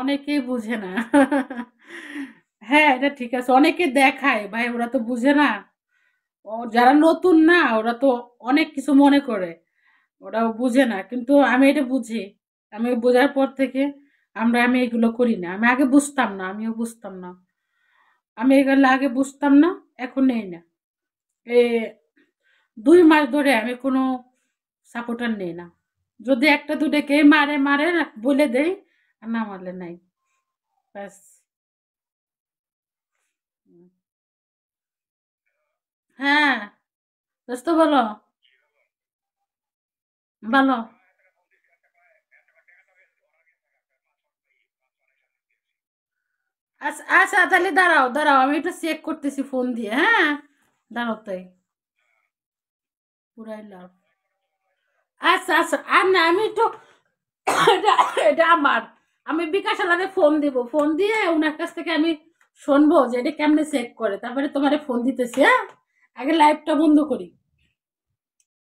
অনেকেই বুঝে না হ্যাঁ এটা ঠিক আছে অনেকে দেখায় ভাই ওরা তো বুঝে না ও যারা নতুন না ওরা তো অনেক কিছু মনে করে ওরা বুঝে না কিন্তু আমি এটা বুঝি আমি বোঝার পর থেকে আমরা আমি এগুলো করি না আমি আগে বুঝতাম না আমিও বুঝতাম না আমি এগুলো আগে বুঝতাম না এখন নেই না এ দুই মাস ধরে আমি কোনো সাপোর্টার নেই না যদি একটা দুটো কে মারে মারে বলে দেয় নামালে নাই ব্যাস হ্যাঁ দোস্ত বলো ভালো আচ্ছা আচ্ছা তাহলে দাঁড়াও দাঁড়াও আমি একটু চেক করতেছি ফোন দিয়ে হ্যাঁ দাঁড়াও তাই পুরাই লাভ আচ্ছা আচ্ছা আর না আমি একটু এটা আমার আমি বিকাশ আলাদা ফোন দিব ফোন দিয়ে ওনার কাছ থেকে আমি শুনবো যে এটা কেমনে চেক করে তারপরে তোমারে ফোন দিতেছি হ্যাঁ আগে লাইভটা বন্ধ করি